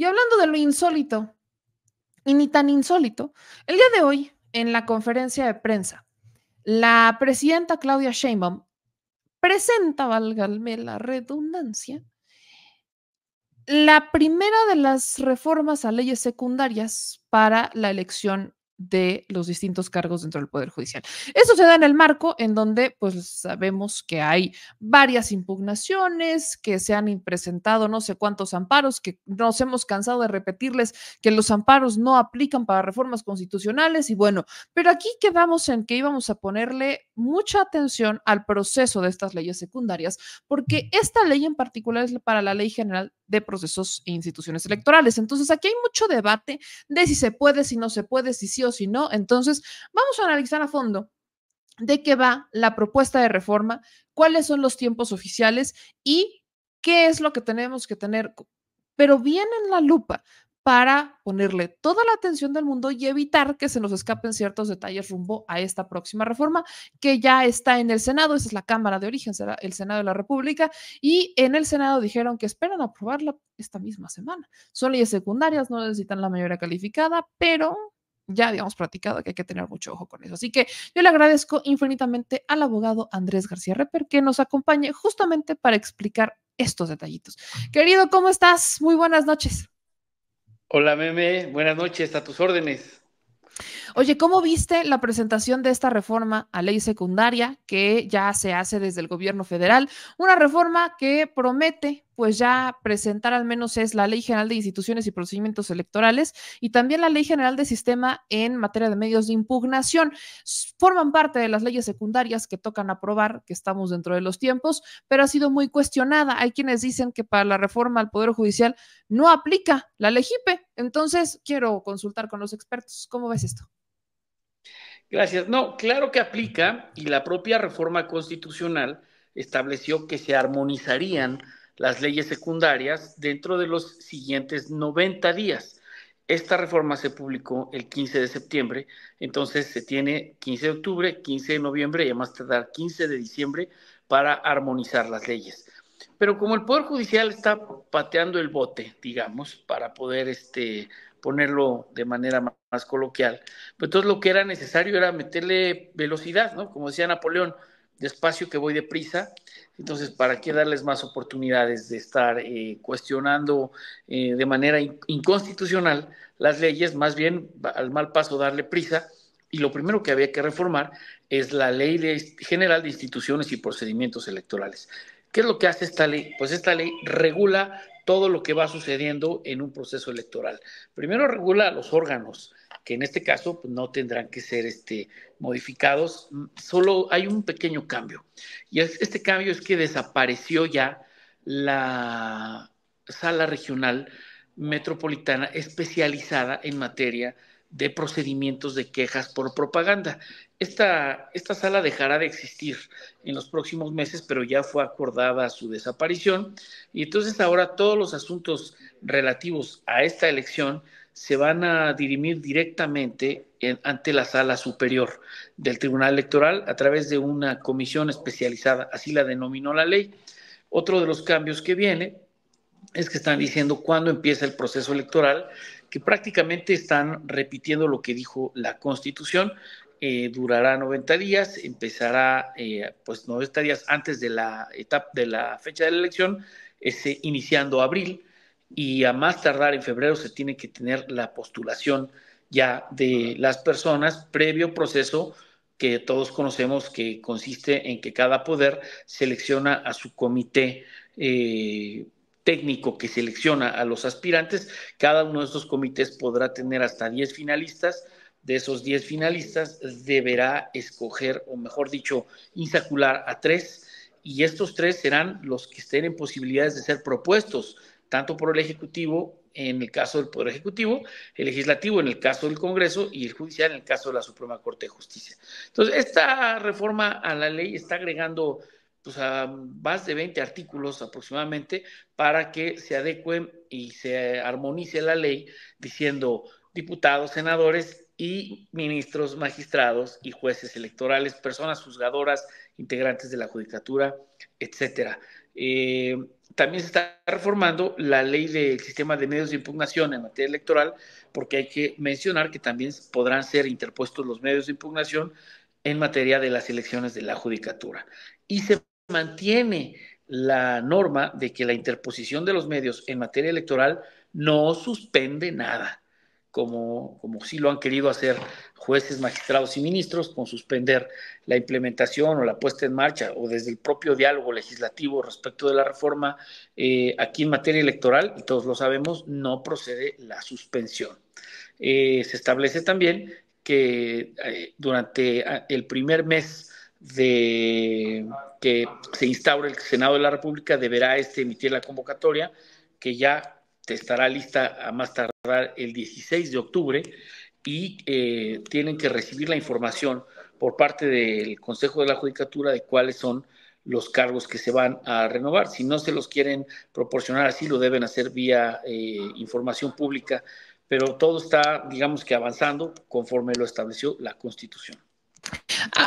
Y hablando de lo insólito, y ni tan insólito, el día de hoy, en la conferencia de prensa, la presidenta Claudia Sheinbaum presenta, válgame la redundancia, la primera de las reformas a leyes secundarias para la elección de los distintos cargos dentro del Poder Judicial. Eso se da en el marco en donde, pues, sabemos que hay varias impugnaciones, que se han presentado no sé cuántos amparos, que nos hemos cansado de repetirles que los amparos no aplican para reformas constitucionales y bueno, pero aquí quedamos en que íbamos a ponerle mucha atención al proceso de estas leyes secundarias, porque esta ley en particular es para la Ley General de procesos e instituciones electorales. Entonces, aquí hay mucho debate de si se puede, si no se puede, si sí o si no. Entonces, vamos a analizar a fondo de qué va la propuesta de reforma, cuáles son los tiempos oficiales y qué es lo que tenemos que tener, pero bien en la lupa para ponerle toda la atención del mundo y evitar que se nos escapen ciertos detalles rumbo a esta próxima reforma que ya está en el Senado, esa es la Cámara de Origen, será el Senado de la República, y en el Senado dijeron que esperan aprobarla esta misma semana. Son leyes secundarias, no necesitan la mayoría calificada, pero ya habíamos practicado que hay que tener mucho ojo con eso. Así que yo le agradezco infinitamente al abogado Andrés García Reper que nos acompañe justamente para explicar estos detallitos. Querido, ¿cómo estás? Muy buenas noches. Hola, Meme. Buenas noches, a tus órdenes. Oye, ¿cómo viste la presentación de esta reforma a ley secundaria que ya se hace desde el gobierno federal? Una reforma que promete pues ya presentar al menos es la Ley General de Instituciones y Procedimientos Electorales y también la Ley General de Sistema en materia de medios de impugnación. Forman parte de las leyes secundarias que tocan aprobar, que estamos dentro de los tiempos, pero ha sido muy cuestionada. Hay quienes dicen que para la reforma al Poder Judicial no aplica la ley JIPE. Entonces, quiero consultar con los expertos. ¿Cómo ves esto? Gracias. No, claro que aplica y la propia reforma constitucional estableció que se armonizarían las leyes secundarias dentro de los siguientes 90 días. Esta reforma se publicó el 15 de septiembre, entonces se tiene 15 de octubre, 15 de noviembre y además tardar 15 de diciembre para armonizar las leyes. Pero como el Poder Judicial está pateando el bote, digamos, para poder este, ponerlo de manera más, coloquial. Pero pues entonces lo que era necesario era meterle velocidad, ¿no? Como decía Napoleón, despacio que voy deprisa. Entonces, ¿para qué darles más oportunidades de estar eh, cuestionando eh, de manera inconstitucional las leyes? Más bien, al mal paso, darle prisa. Y lo primero que había que reformar es la Ley General de Instituciones y Procedimientos Electorales. ¿Qué es lo que hace esta ley? Pues esta ley regula todo lo que va sucediendo en un proceso electoral. Primero regula los órganos, que en este caso pues, no tendrán que ser este, modificados, solo hay un pequeño cambio. Y este cambio es que desapareció ya la sala regional metropolitana especializada en materia de procedimientos de quejas por propaganda. Esta, esta sala dejará de existir en los próximos meses, pero ya fue acordada su desaparición. Y entonces ahora todos los asuntos relativos a esta elección se van a dirimir directamente ante la sala superior del Tribunal Electoral a través de una comisión especializada, así la denominó la ley. Otro de los cambios que viene es que están diciendo cuándo empieza el proceso electoral que prácticamente están repitiendo lo que dijo la Constitución. Eh, durará 90 días, empezará eh, pues 90 días antes de la etapa de la fecha de la elección, este, iniciando abril, y a más tardar en febrero se tiene que tener la postulación ya de las personas previo proceso que todos conocemos que consiste en que cada poder selecciona a su comité eh, técnico que selecciona a los aspirantes, cada uno de estos comités podrá tener hasta 10 finalistas. De esos 10 finalistas deberá escoger, o mejor dicho, insacular a tres, y estos tres serán los que estén en posibilidades de ser propuestos, tanto por el Ejecutivo en el caso del Poder Ejecutivo, el Legislativo en el caso del Congreso y el Judicial en el caso de la Suprema Corte de Justicia. Entonces, esta reforma a la ley está agregando más de 20 artículos aproximadamente para que se adecue y se armonice la ley diciendo diputados, senadores y ministros, magistrados y jueces electorales, personas juzgadoras, integrantes de la judicatura, etcétera. Eh, también se está reformando la ley del sistema de medios de impugnación en materia electoral, porque hay que mencionar que también podrán ser interpuestos los medios de impugnación en materia de las elecciones de la judicatura. Y se mantiene la norma de que la interposición de los medios en materia electoral no suspende nada, como, como sí lo han querido hacer jueces, magistrados y ministros con suspender la implementación o la puesta en marcha o desde el propio diálogo legislativo respecto de la reforma eh, aquí en materia electoral, y todos lo sabemos, no procede la suspensión. Eh, se establece también que eh, durante ah, el primer mes de que se instaure el Senado de la República, deberá este emitir la convocatoria, que ya estará lista a más tardar el 16 de octubre, y eh, tienen que recibir la información por parte del Consejo de la Judicatura de cuáles son los cargos que se van a renovar. Si no se los quieren proporcionar así, lo deben hacer vía eh, información pública, pero todo está, digamos que avanzando conforme lo estableció la Constitución.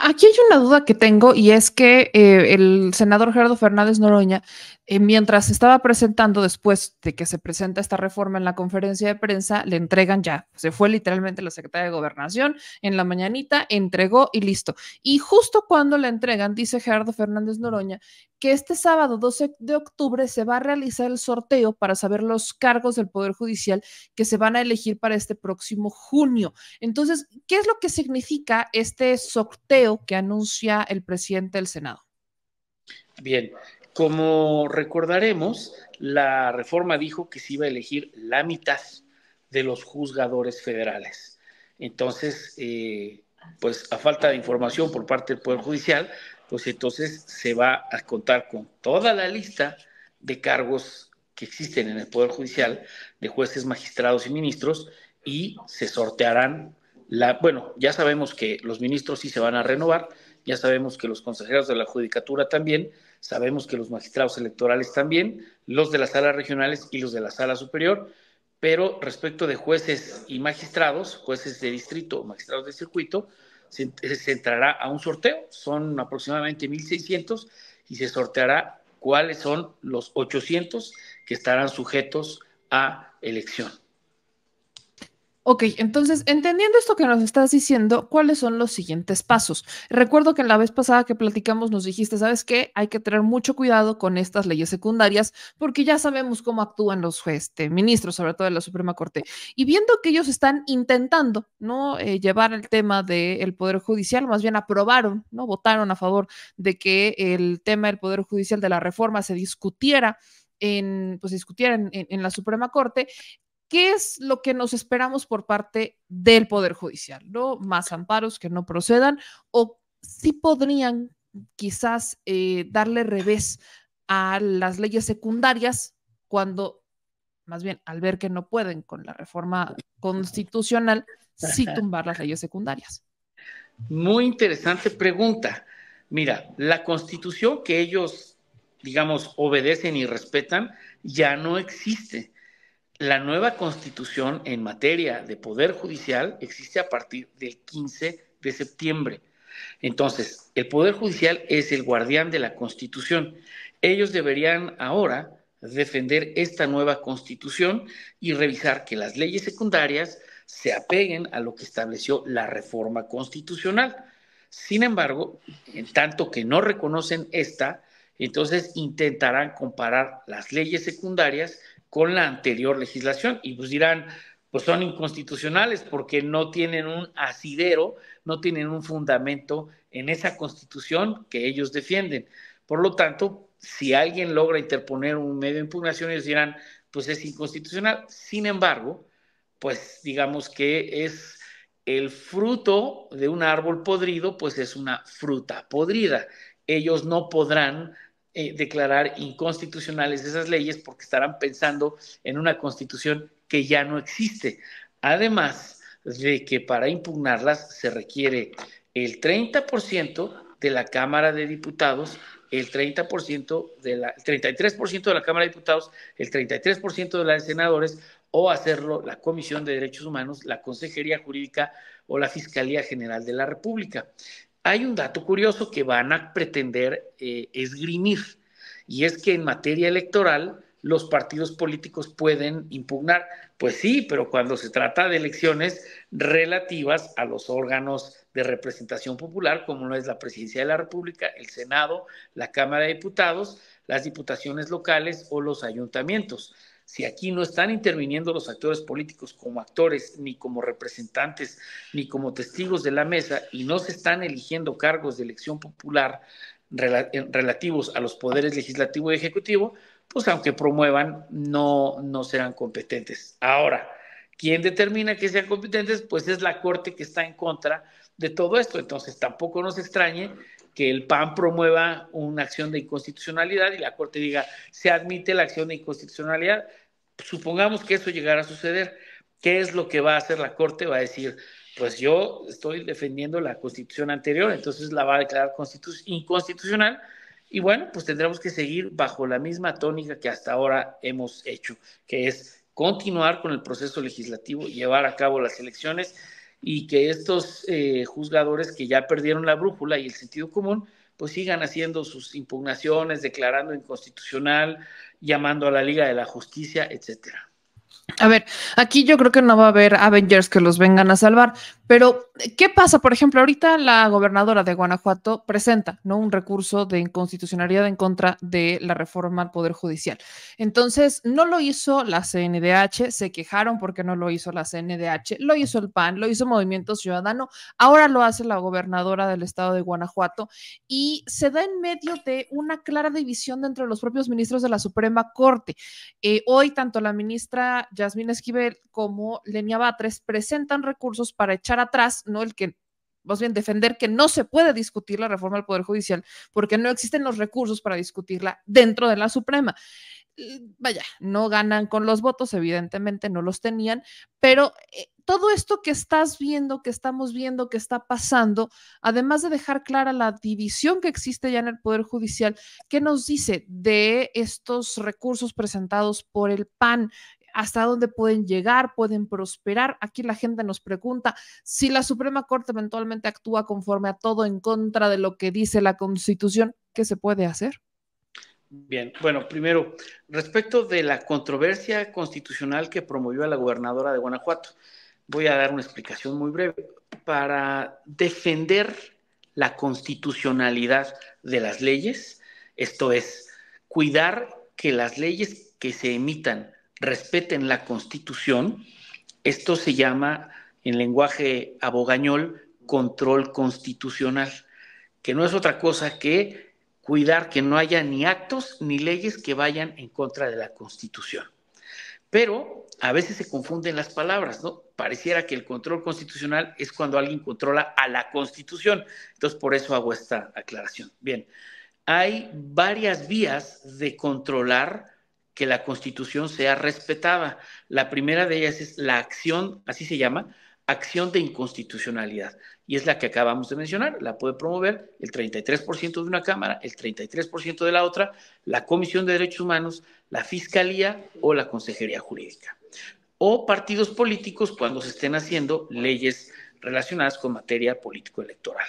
Aquí hay una duda que tengo y es que eh, el senador Gerardo Fernández Noroña eh, mientras estaba presentando, después de que se presenta esta reforma en la conferencia de prensa, le entregan ya. Se fue literalmente la secretaria de Gobernación en la mañanita, entregó y listo. Y justo cuando la entregan, dice Gerardo Fernández Noroña, que este sábado 12 de octubre se va a realizar el sorteo para saber los cargos del Poder Judicial que se van a elegir para este próximo junio. Entonces, ¿qué es lo que significa este sorteo que anuncia el presidente del Senado? Bien, como recordaremos, la reforma dijo que se iba a elegir la mitad de los juzgadores federales. Entonces, eh, pues a falta de información por parte del Poder Judicial, pues entonces se va a contar con toda la lista de cargos que existen en el Poder Judicial, de jueces, magistrados y ministros, y se sortearán la, bueno, ya sabemos que los ministros sí se van a renovar, ya sabemos que los consejeros de la judicatura también, Sabemos que los magistrados electorales también, los de las salas regionales y los de la sala superior, pero respecto de jueces y magistrados, jueces de distrito o magistrados de circuito, se, centrará a un sorteo, son aproximadamente 1.600 y se sorteará cuáles son los 800 que estarán sujetos a elección. Ok, entonces, entendiendo esto que nos estás diciendo, ¿cuáles son los siguientes pasos? Recuerdo que en la vez pasada que platicamos nos dijiste, ¿sabes qué? Hay que tener mucho cuidado con estas leyes secundarias porque ya sabemos cómo actúan los este, ministros, sobre todo de la Suprema Corte. Y viendo que ellos están intentando, ¿no? Eh, llevar el tema del Poder Judicial, más bien aprobaron, ¿no? Votaron a favor de que el tema del Poder Judicial de la reforma se discutiera en, pues discutieran en, la Suprema Corte, ¿Qué es lo que nos esperamos por parte del Poder Judicial? ¿No? Más amparos que no procedan o sí podrían quizás eh, darle revés a las leyes secundarias cuando, más bien, al ver que no pueden con la reforma constitucional, sí tumbar las leyes secundarias. Muy interesante pregunta. Mira, la constitución que ellos, digamos, obedecen y respetan ya no existe. La nueva constitución en materia de poder judicial existe a partir del 15 de septiembre. Entonces, el poder judicial es el guardián de la constitución. Ellos deberían ahora defender esta nueva constitución y revisar que las leyes secundarias se apeguen a lo que estableció la reforma constitucional. Sin embargo, en tanto que no reconocen esta, entonces intentarán comparar las leyes secundarias con la anterior legislación. Y pues dirán, pues son inconstitucionales porque no tienen un asidero, no tienen un fundamento en esa constitución que ellos defienden. Por lo tanto, si alguien logra interponer un medio de impugnación, ellos dirán, pues es inconstitucional. Sin embargo, pues digamos que es el fruto de un árbol podrido, pues es una fruta podrida. Ellos no podrán eh, declarar inconstitucionales esas leyes porque estarán pensando en una constitución que ya no existe. Además de que para impugnarlas se requiere el 30% de la Cámara de Diputados, el 30% de la, el 33% de la Cámara de Diputados, el 33% de la de senadores, o hacerlo la Comisión de Derechos Humanos, la Consejería Jurídica o la Fiscalía General de la República hay un dato curioso que van a pretender eh, esgrimir, y es que en materia electoral los partidos políticos pueden impugnar. Pues sí, pero cuando se trata de elecciones relativas a los órganos de representación popular, como lo es la Presidencia de la República, el Senado, la Cámara de Diputados, las diputaciones locales o los ayuntamientos si aquí no están interviniendo los actores políticos como actores, ni como representantes, ni como testigos de la mesa, y no se están eligiendo cargos de elección popular eh, relativos a los poderes legislativo y ejecutivo, pues aunque promuevan, no, no serán competentes. Ahora, ¿quién determina que sean competentes? Pues es la Corte que está en contra de todo esto. Entonces, tampoco nos extrañe que el PAN promueva una acción de inconstitucionalidad y la Corte diga, se admite la acción de inconstitucionalidad. Supongamos que eso llegara a suceder. ¿Qué es lo que va a hacer la Corte? Va a decir, pues yo estoy defendiendo la constitución anterior, entonces la va a declarar inconstitucional y bueno, pues tendremos que seguir bajo la misma tónica que hasta ahora hemos hecho, que es continuar con el proceso legislativo, llevar a cabo las elecciones y que estos eh, juzgadores que ya perdieron la brújula y el sentido común, pues sigan haciendo sus impugnaciones, declarando inconstitucional, llamando a la Liga de la Justicia, etcétera. A ver, aquí yo creo que no va a haber Avengers que los vengan a salvar, pero, ¿qué pasa? Por ejemplo, ahorita la gobernadora de Guanajuato presenta ¿no? un recurso de inconstitucionalidad en contra de la reforma al Poder Judicial. Entonces, no lo hizo la CNDH, se quejaron porque no lo hizo la CNDH, lo hizo el PAN, lo hizo Movimiento Ciudadano, ahora lo hace la gobernadora del estado de Guanajuato y se da en medio de una clara división dentro de los propios ministros de la Suprema Corte. Eh, hoy, tanto la ministra Yasmín Esquivel como Lenia Batres presentan recursos para echar atrás, ¿no? El que más bien defender que no se puede discutir la reforma al Poder Judicial porque no existen los recursos para discutirla dentro de la Suprema. vaya, no ganan con los votos, evidentemente no los tenían, pero eh, todo esto que estás viendo, que estamos viendo, que está pasando, además de dejar clara la división que existe ya en el Poder Judicial, ¿qué nos dice de estos recursos presentados por el PAN hasta dónde pueden llegar, pueden prosperar. Aquí la gente nos pregunta si la Suprema Corte eventualmente actúa conforme a todo en contra de lo que dice la Constitución, ¿qué se puede hacer? Bien, bueno, primero, respecto de la controversia constitucional que promovió a la gobernadora de Guanajuato, voy a dar una explicación muy breve. Para defender la constitucionalidad de las leyes, esto es, cuidar que las leyes que se emitan respeten la Constitución, esto se llama, en lenguaje abogañol, control constitucional, que no es otra cosa que cuidar que no haya ni actos ni leyes que vayan en contra de la Constitución. Pero a veces se confunden las palabras, ¿no? Pareciera que el control constitucional es cuando alguien controla a la Constitución. Entonces, por eso hago esta aclaración. Bien, hay varias vías de controlar que la Constitución sea respetada. La primera de ellas es la acción, así se llama, acción de inconstitucionalidad. Y es la que acabamos de mencionar, la puede promover el 33% de una Cámara, el 33% de la otra, la Comisión de Derechos Humanos, la Fiscalía o la Consejería Jurídica. O partidos políticos cuando se estén haciendo leyes relacionadas con materia político-electoral.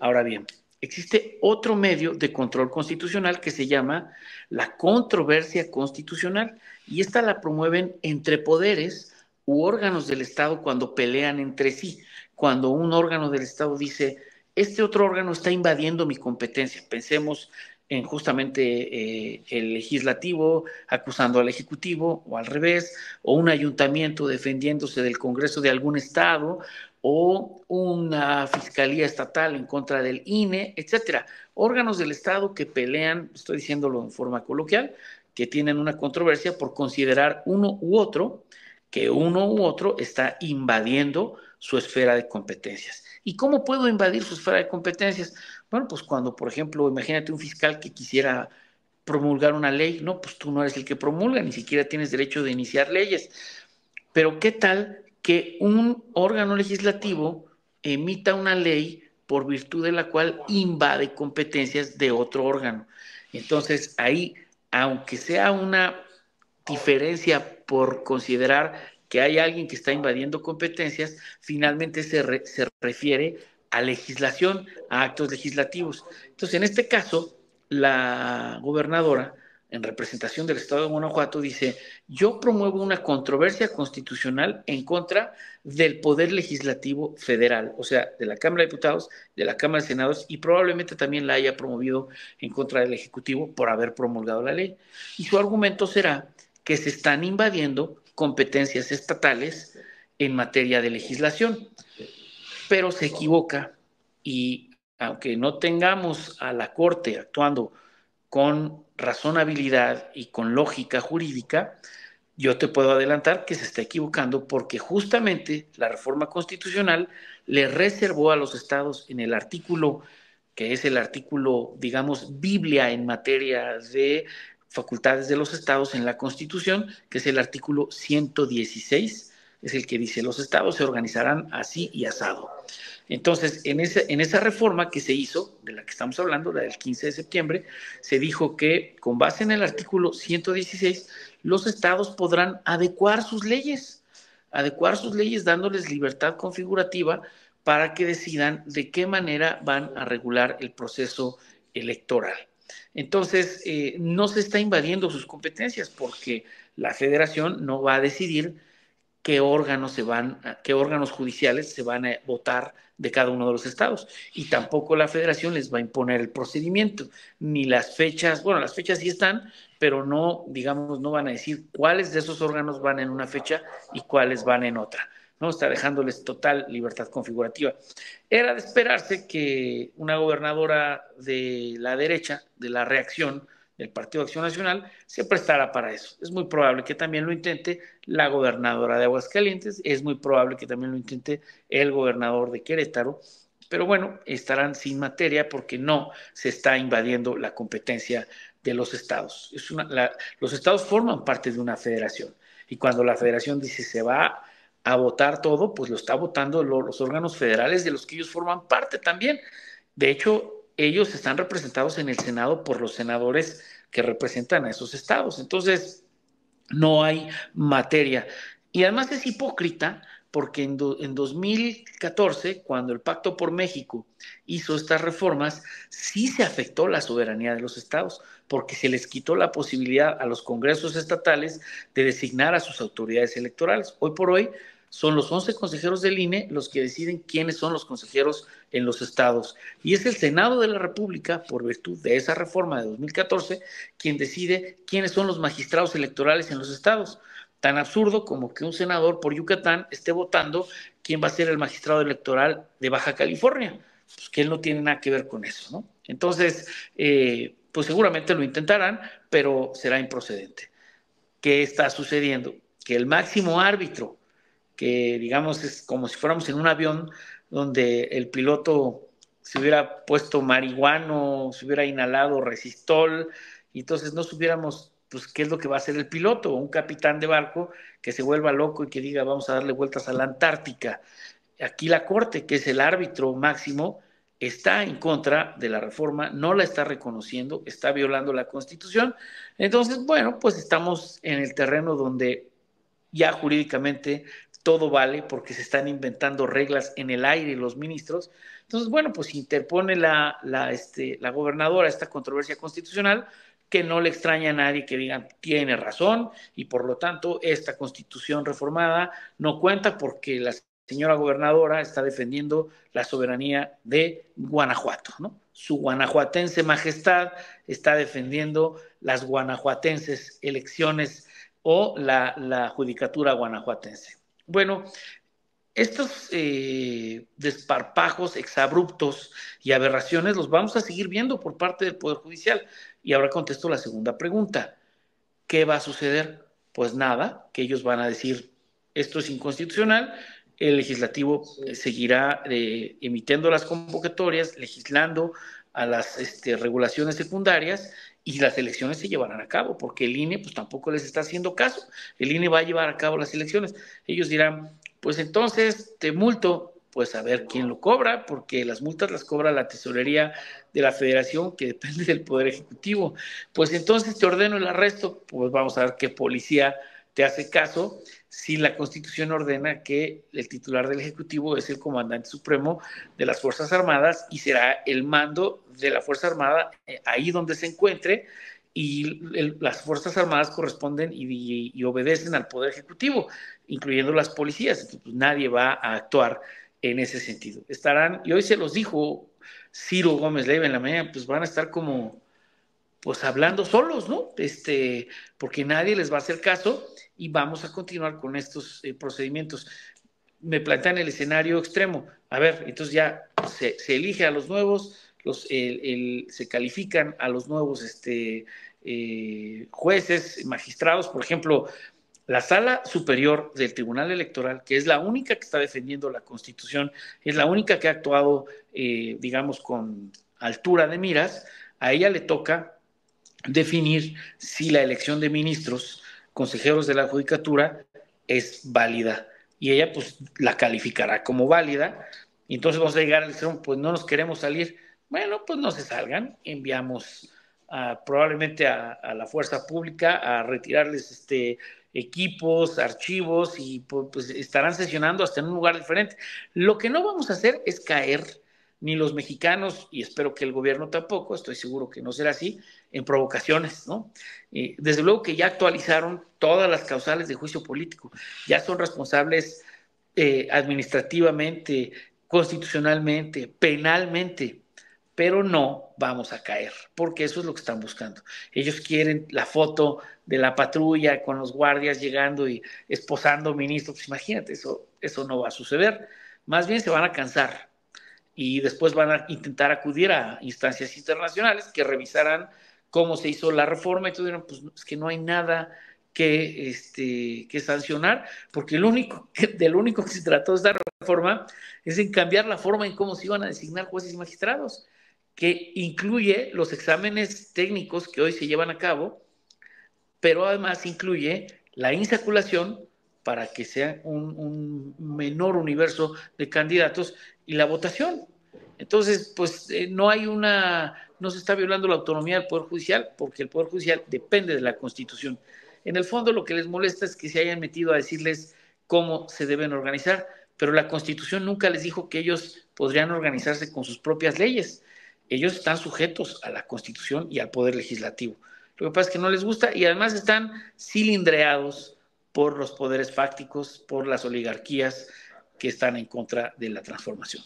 Ahora bien, existe otro medio de control constitucional que se llama la controversia constitucional y esta la promueven entre poderes u órganos del Estado cuando pelean entre sí, cuando un órgano del Estado dice, este otro órgano está invadiendo mi competencia. Pensemos en justamente eh, el legislativo acusando al ejecutivo o al revés, o un ayuntamiento defendiéndose del Congreso de algún estado, o una fiscalía estatal en contra del INE, etcétera. Órganos del Estado que pelean, estoy diciéndolo en forma coloquial, que tienen una controversia por considerar uno u otro que uno u otro está invadiendo su esfera de competencias. ¿Y cómo puedo invadir su esfera de competencias? Bueno, pues cuando, por ejemplo, imagínate un fiscal que quisiera promulgar una ley, no, pues tú no eres el que promulga, ni siquiera tienes derecho de iniciar leyes. Pero ¿qué tal que un órgano legislativo emita una ley por virtud de la cual invade competencias de otro órgano. Entonces, ahí, aunque sea una diferencia por considerar que hay alguien que está invadiendo competencias, finalmente se, se refiere a legislación, a actos legislativos. Entonces, en este caso, la gobernadora en representación del Estado de Guanajuato, dice, yo promuevo una controversia constitucional en contra del Poder Legislativo Federal, o sea, de la Cámara de Diputados, de la Cámara de Senados, y probablemente también la haya promovido en contra del Ejecutivo por haber promulgado la ley. Y su argumento será que se están invadiendo competencias estatales en materia de legislación, pero se equivoca y aunque no tengamos a la Corte actuando con razonabilidad y con lógica jurídica, yo te puedo adelantar que se está equivocando porque justamente la reforma constitucional le reservó a los estados en el artículo, que es el artículo, digamos, Biblia en materia de facultades de los estados en la Constitución, que es el artículo 116, es el que dice, los estados se organizarán así y asado. Entonces, en esa, reforma que se hizo, de la que estamos hablando, la del 15 de septiembre, se dijo que con base en el artículo 116, los estados podrán adecuar sus leyes, adecuar sus leyes dándoles libertad configurativa para que decidan de qué manera van a regular el proceso electoral. Entonces, eh, no se está invadiendo sus competencias porque la federación no va a decidir qué órganos se van, ah, qué órganos judiciales se van a votar de cada uno de los estados. Y tampoco la federación les va a imponer el procedimiento, ni las fechas, bueno, las fechas sí están, pero no, digamos, no van a decir cuáles de esos órganos van en una fecha y cuáles van en otra. ¿no? Está dejándoles total libertad configurativa. Era de esperarse que una gobernadora de la derecha, de la reacción, el Partido de Acción Nacional, se prestará para eso. Es muy probable que también lo intente la gobernadora de Aguascalientes, es muy probable que también lo intente el gobernador de Querétaro, pero bueno, estarán sin materia porque no se está invadiendo la competencia de los estados. los estados forman parte de una federación y cuando la federación dice se va a votar todo, pues lo está votando los órganos federales de los que ellos forman parte también. De hecho, ellos están representados en el Senado por los senadores que representan a esos estados. Entonces, no hay materia. Y además es hipócrita porque en, 2014, cuando el Pacto por México hizo estas reformas, sí se afectó la soberanía de los estados, porque se les quitó la posibilidad a los congresos estatales de designar a sus autoridades electorales. Hoy por hoy, son los 11 consejeros del INE los que deciden quiénes son los consejeros en los estados. Y es el Senado de la República, por virtud de esa reforma de 2014, quien decide quiénes son los magistrados electorales en los estados. Tan absurdo como que un senador por Yucatán esté votando quién va a ser el magistrado electoral de Baja California, pues que él no tiene nada que ver con eso, ¿no? Entonces, eh, pues seguramente lo intentarán, pero será improcedente. ¿Qué está sucediendo? Que el máximo árbitro que digamos es como si fuéramos en un avión donde el piloto se hubiera puesto marihuano, se hubiera inhalado resistol, y entonces no supiéramos pues qué es lo que va a hacer el piloto, un capitán de barco que se vuelva loco y que diga vamos a darle vueltas a la Antártica. Aquí la Corte, que es el árbitro máximo, está en contra de la reforma, no la está reconociendo, está violando la Constitución. Entonces, bueno, pues estamos en el terreno donde ya jurídicamente todo vale porque se están inventando reglas en el aire los ministros. Entonces, bueno, pues interpone la, la, este, la gobernadora esta controversia constitucional que no le extraña a nadie que digan tiene razón y por lo tanto esta constitución reformada no cuenta porque la señora gobernadora está defendiendo la soberanía de Guanajuato, ¿no? Su guanajuatense majestad está defendiendo las guanajuatenses elecciones o la judicatura guanajuatense. Bueno, estos eh, desparpajos exabruptos y aberraciones los vamos a seguir viendo por parte del Poder Judicial. Y ahora contesto la segunda pregunta. ¿Qué va a suceder? Pues nada, que ellos van a decir, esto es inconstitucional, el legislativo seguirá eh, emitiendo las convocatorias, legislando a las este, regulaciones secundarias y las elecciones se llevarán a cabo, porque el INE pues tampoco les está haciendo caso. El INE va a llevar a cabo las elecciones. Ellos dirán, pues entonces te multo, pues a ver quién lo cobra, porque las multas las cobra la tesorería de la federación, que depende del Poder Ejecutivo. Pues entonces te ordeno el arresto, pues vamos a ver qué policía te hace caso si la Constitución ordena que el titular del Ejecutivo es el comandante supremo de las Fuerzas Armadas y será el mando de la Fuerza Armada eh, ahí donde se encuentre y las Fuerzas Armadas corresponden y, obedecen al Poder Ejecutivo, incluyendo las policías. Entonces, pues, nadie va a actuar en ese sentido. Estarán, y hoy se los dijo Ciro Gómez Leiva en la mañana, pues van a estar como pues hablando solos, ¿no? Este, porque nadie les va a hacer caso y vamos a continuar con estos eh, procedimientos. Me plantean el escenario extremo. A ver, entonces ya se, elige a los nuevos, se califican a los nuevos este, eh, jueces, magistrados, por ejemplo, la sala superior del Tribunal Electoral, que es la única que está defendiendo la Constitución, es la única que ha actuado, eh, digamos, con altura de miras, a ella le toca definir si la elección de ministros, consejeros de la judicatura, es válida. Y ella pues la calificará como válida. Y entonces vamos a llegar al extremo, pues no nos queremos salir. Bueno, pues no se salgan. Enviamos probablemente a, a, la fuerza pública a retirarles este, equipos, archivos y pues, pues estarán sesionando hasta en un lugar diferente. Lo que no vamos a hacer es caer, ni los mexicanos, y espero que el gobierno tampoco, estoy seguro que no será así, en provocaciones, ¿no? desde luego que ya actualizaron todas las causales de juicio político, ya son responsables eh, administrativamente, constitucionalmente, penalmente, pero no vamos a caer, porque eso es lo que están buscando. Ellos quieren la foto de la patrulla con los guardias llegando y esposando ministros, pues imagínate, eso, eso no va a suceder, más bien se van a cansar, y después van a intentar acudir a instancias internacionales que revisarán cómo se hizo la reforma y todo, dijeron, pues es que no hay nada que, este, que sancionar, porque el único del único que se trató de esta reforma es en cambiar la forma en cómo se iban a designar jueces y magistrados, que incluye los exámenes técnicos que hoy se llevan a cabo, pero además incluye la insaculación para que sea un, menor universo de candidatos y la votación. Entonces, pues eh, no hay una no se está violando la autonomía del Poder Judicial, porque el Poder Judicial depende de la Constitución. En el fondo lo que les molesta es que se hayan metido a decirles cómo se deben organizar, pero la Constitución nunca les dijo que ellos podrían organizarse con sus propias leyes. Ellos están sujetos a la Constitución y al Poder Legislativo. Lo que pasa es que no les gusta y además están cilindreados por los poderes fácticos, por las oligarquías que están en contra de la transformación.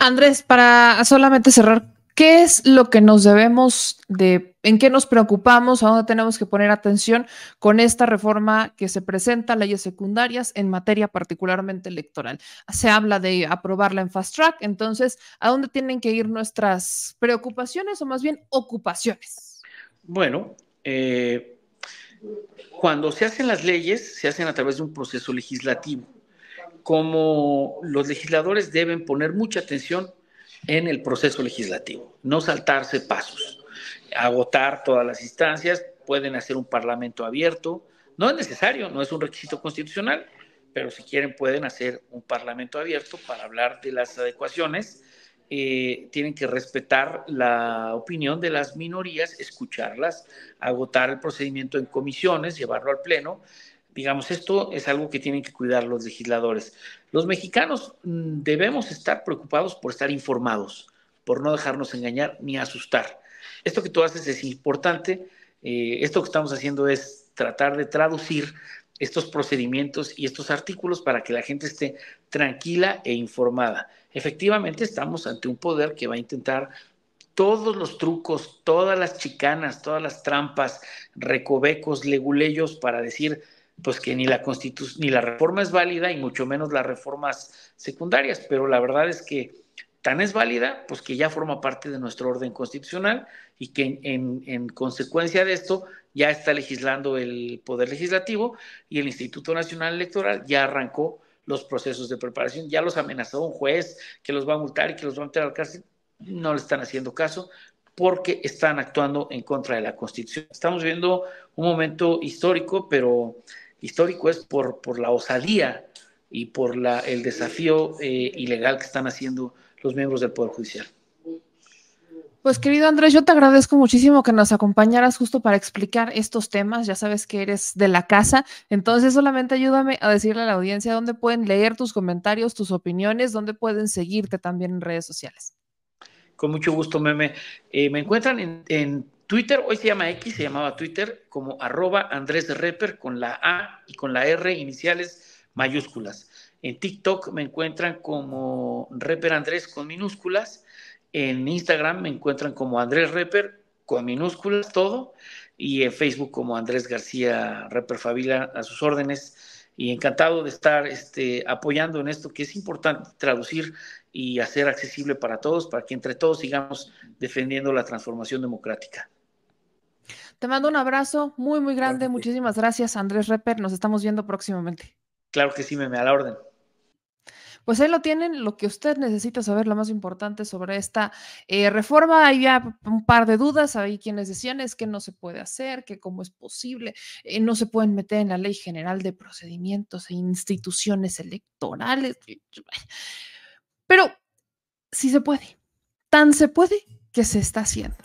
Andrés, para solamente cerrar ¿Qué es lo que nos debemos de, en qué nos preocupamos, a dónde tenemos que poner atención con esta reforma que se presenta, leyes secundarias en materia particularmente electoral? Se habla de aprobarla en fast track, entonces, ¿a dónde tienen que ir nuestras preocupaciones o más bien ocupaciones? Bueno, eh, cuando se hacen las leyes, se hacen a través de un proceso legislativo. Como los legisladores deben poner mucha atención en el proceso legislativo, no saltarse pasos, agotar todas las instancias, pueden hacer un parlamento abierto, no es necesario, no es un requisito constitucional, pero si quieren pueden hacer un parlamento abierto para hablar de las adecuaciones, eh, tienen que respetar la opinión de las minorías, escucharlas, agotar el procedimiento en comisiones, llevarlo al Pleno Digamos, esto es algo que tienen que cuidar los legisladores. Los mexicanos mm, debemos estar preocupados por estar informados, por no dejarnos engañar ni asustar. Esto que tú haces es importante. Eh, esto que estamos haciendo es tratar de traducir estos procedimientos y estos artículos para que la gente esté tranquila e informada. Efectivamente, estamos ante un poder que va a intentar todos los trucos, todas las chicanas, todas las trampas, recovecos, leguleyos para decir, pues que ni la ni la reforma es válida y mucho menos las reformas secundarias, pero la verdad es que tan es válida, pues que ya forma parte de nuestro orden constitucional y que en, consecuencia de esto ya está legislando el Poder Legislativo y el Instituto Nacional Electoral ya arrancó los procesos de preparación, ya los amenazó un juez que los va a multar y que los va a meter al cárcel, no le están haciendo caso porque están actuando en contra de la Constitución. Estamos viendo un momento histórico, pero histórico es por, por la osadía y por la, el desafío eh, ilegal que están haciendo los miembros del Poder Judicial. Pues querido Andrés, yo te agradezco muchísimo que nos acompañaras justo para explicar estos temas. Ya sabes que eres de la casa, entonces solamente ayúdame a decirle a la audiencia dónde pueden leer tus comentarios, tus opiniones, dónde pueden seguirte también en redes sociales. Con mucho gusto, Meme. Eh, me encuentran en, en Twitter, hoy se llama X, se llamaba Twitter como arroba Andrés Reper con la A y con la R iniciales mayúsculas. En TikTok me encuentran como Reper Andrés con minúsculas. En Instagram me encuentran como Andrés Reper con minúsculas todo. Y en Facebook como Andrés García Reper Favila a sus órdenes. Y encantado de estar este, apoyando en esto que es importante traducir y hacer accesible para todos, para que entre todos sigamos defendiendo la transformación democrática. Te mando un abrazo muy, muy grande. Muchísimas gracias, Andrés Reper. Nos estamos viendo próximamente. Claro que sí, me a la orden. Pues ahí lo tienen, lo que usted necesita saber, lo más importante sobre esta eh, reforma. Hay ya un par de dudas, hay quienes decían es que no se puede hacer, que cómo es posible, eh, no se pueden meter en la ley general de procedimientos e instituciones electorales. Pero sí se puede, tan se puede que se está haciendo.